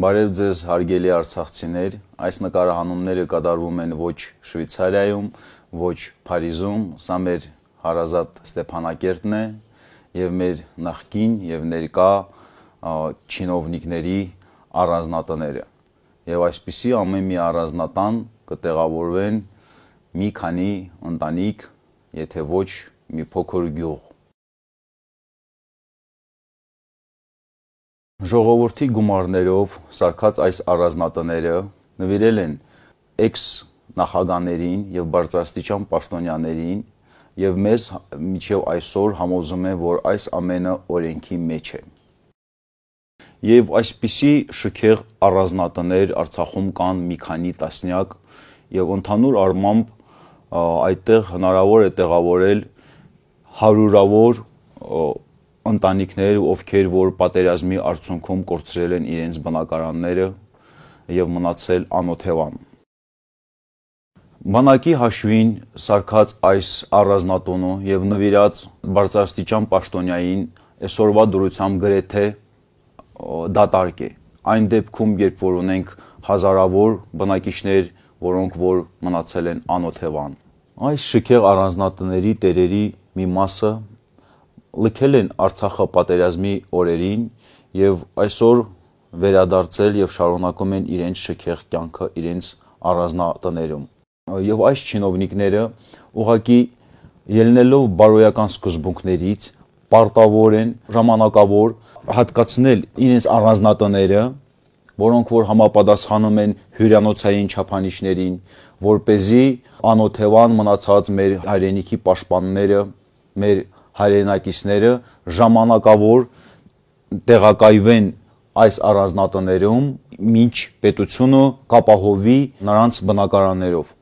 Բարև ձեզ հարգելի արցախցիներ, այս նկարահանումները կատարվում են ոչ Շվեյցարիայում, ոչ Փարիզում, սա մեր հարազատ Ստեփանակերտն է եւ մեր նախկին եւ ներկա чиновниկների առանձնատները։ Եվ այսպիսի ամեն մի առանձնատան կտեղավորվեն մի քանի ընտանիք, եթե ոչ մի փոքր գյուղ Ժողովրդի գումարներով սարքած այս առանձնատները նվիրել են էքս նախագաներին եւ բարձրաստիճան պաշտոնյաներին եւ մեզ միջև այսօր համոզում են, որ այս ամենը օրենքի մեջ է։ Եվ այսպիսի շքեղ առանձնատներ Արցախում կան մի քանի տասնյակ եւ ընդհանուր առմամբ այդտեղ հնարավոր է տեղավորել հարյուրավոր ընտանիքներ, ովքեր որ պատերազմի արդյունքում կորցրել են իրենց բնակարանները եւ մնացել անօթևան։ Բանակի հաշվին սարկած այս առանձնատոնը եւ նվիրած բարձրաստիճան պաշտոնյային այսօրվա դրությամբ գրեթե դատարկ է։ Այն դեպքում, երբ որ ունենք հազարավոր բնակիչներ, որոնք որ մնացել են անօթևան։ Այս շքեղ առանձնատների տերերի մի մասը լքել են Արցախը պատերազմի օրերին եւ այսօր վերադարձել եւ շարունակում են իրենց շքեղ կյանքը իրենց առանձնատներում։ Եվ այս чиновникները ուղակի ելնելով բարոյական սկզբունքներից պարտավոր են ժամանակավոր հատկացնել իրենց առանձնատները, որոնք որ համապատասխանում են հյուրանոցային չափանիշներին, որ เป զի անօթևան մնացած մեր հայրենիքի պաշտպանները, մեր հայրենակիցները ժամանակավոր տեղակայվեն այս առանձնատներում, ինչ պետությունը կապահովի նրանց բնակարաններով։